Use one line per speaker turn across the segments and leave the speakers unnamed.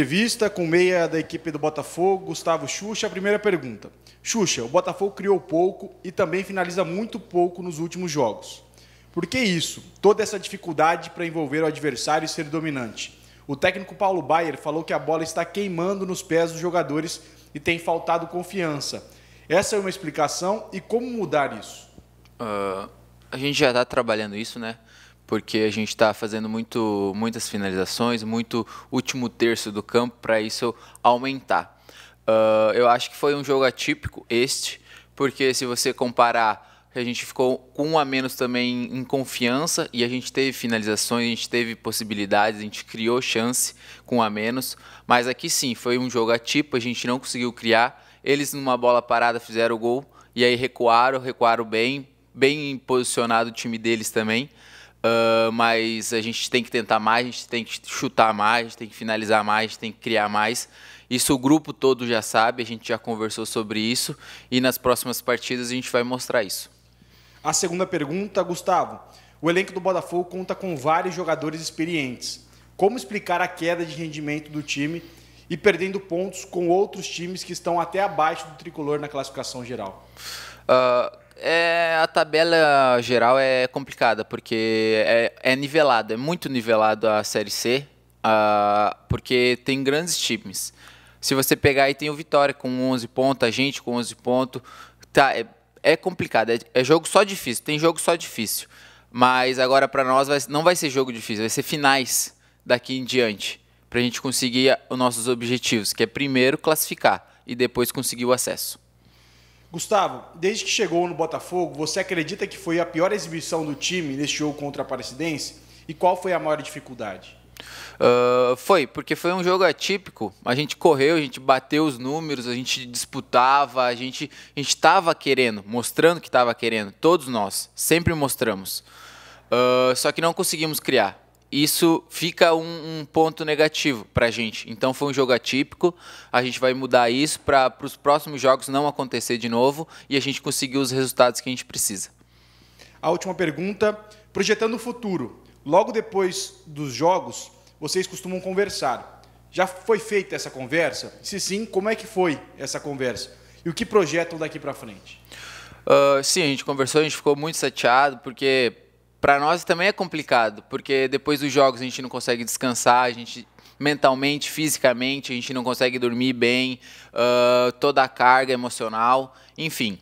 Entrevista com meia da equipe do Botafogo, Gustavo Xuxa. A primeira pergunta. Xuxa, o Botafogo criou pouco e também finaliza muito pouco nos últimos jogos. Por que isso? Toda essa dificuldade para envolver o adversário e ser dominante. O técnico Paulo Baier falou que a bola está queimando nos pés dos jogadores e tem faltado confiança. Essa é uma explicação e como mudar isso?
Uh, a gente já está trabalhando isso, né? porque a gente está fazendo muito, muitas finalizações, muito último terço do campo para isso aumentar. Uh, eu acho que foi um jogo atípico este, porque se você comparar, a gente ficou com um a menos também em confiança e a gente teve finalizações, a gente teve possibilidades, a gente criou chance com um a menos, mas aqui sim, foi um jogo atípico, a gente não conseguiu criar. Eles numa bola parada fizeram o gol e aí recuaram, recuaram bem, bem posicionado o time deles também. Uh, mas a gente tem que tentar mais, a gente tem que chutar mais, a gente tem que finalizar mais, a gente tem que criar mais. Isso o grupo todo já sabe, a gente já conversou sobre isso e nas próximas partidas a gente vai mostrar isso.
A segunda pergunta, Gustavo. O elenco do Botafogo conta com vários jogadores experientes. Como explicar a queda de rendimento do time e perdendo pontos com outros times que estão até abaixo do tricolor na classificação geral?
Uh, é tabela geral é complicada, porque é, é nivelado, é muito nivelado a Série C, uh, porque tem grandes times. Se você pegar aí, tem o Vitória com 11 pontos, a gente com 11 pontos. Tá, é, é complicado, é, é, jogo só difícil, tem jogo só difícil. Mas agora para nós vai, não vai ser jogo difícil, vai ser finais daqui em diante, para a gente conseguir os nossos objetivos, que é primeiro classificar e depois conseguir o acesso.
Gustavo, desde que chegou no Botafogo, você acredita que foi a pior exibição do time neste jogo contra a Aparecidense? E qual foi a maior dificuldade?
Uh, foi, porque foi um jogo atípico. A gente correu, a gente bateu os números, a gente disputava, a gente estava querendo, mostrando que estava querendo, todos nós, sempre mostramos. Uh, só que não conseguimos criar isso fica um, um ponto negativo para a gente. Então foi um jogo atípico, a gente vai mudar isso para os próximos jogos não acontecer de novo e a gente
conseguir os resultados que a gente precisa. A última pergunta, projetando o futuro. Logo depois dos jogos, vocês costumam conversar. Já foi feita essa conversa? Se sim, como é que foi essa conversa? E o que projetam daqui para frente?
Uh, sim, a gente conversou, a gente ficou muito chateado porque para nós também é complicado, porque depois dos jogos a gente não consegue descansar, a gente mentalmente, fisicamente, a gente não consegue dormir bem, uh, toda a carga emocional, enfim.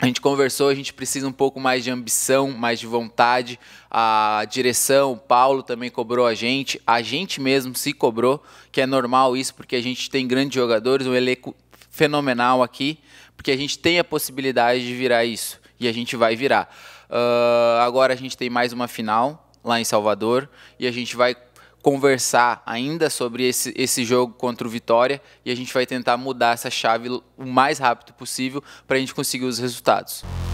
A gente conversou, a gente precisa um pouco mais de ambição, mais de vontade. A direção, o Paulo também cobrou a gente, a gente mesmo se cobrou, que é normal isso, porque a gente tem grandes jogadores, um elenco fenomenal aqui, porque a gente tem a possibilidade de virar isso e a gente vai virar. Uh, agora a gente tem mais uma final lá em Salvador e a gente vai conversar ainda sobre esse, esse jogo contra o Vitória e a gente vai tentar mudar essa chave o mais rápido possível para a gente conseguir os resultados.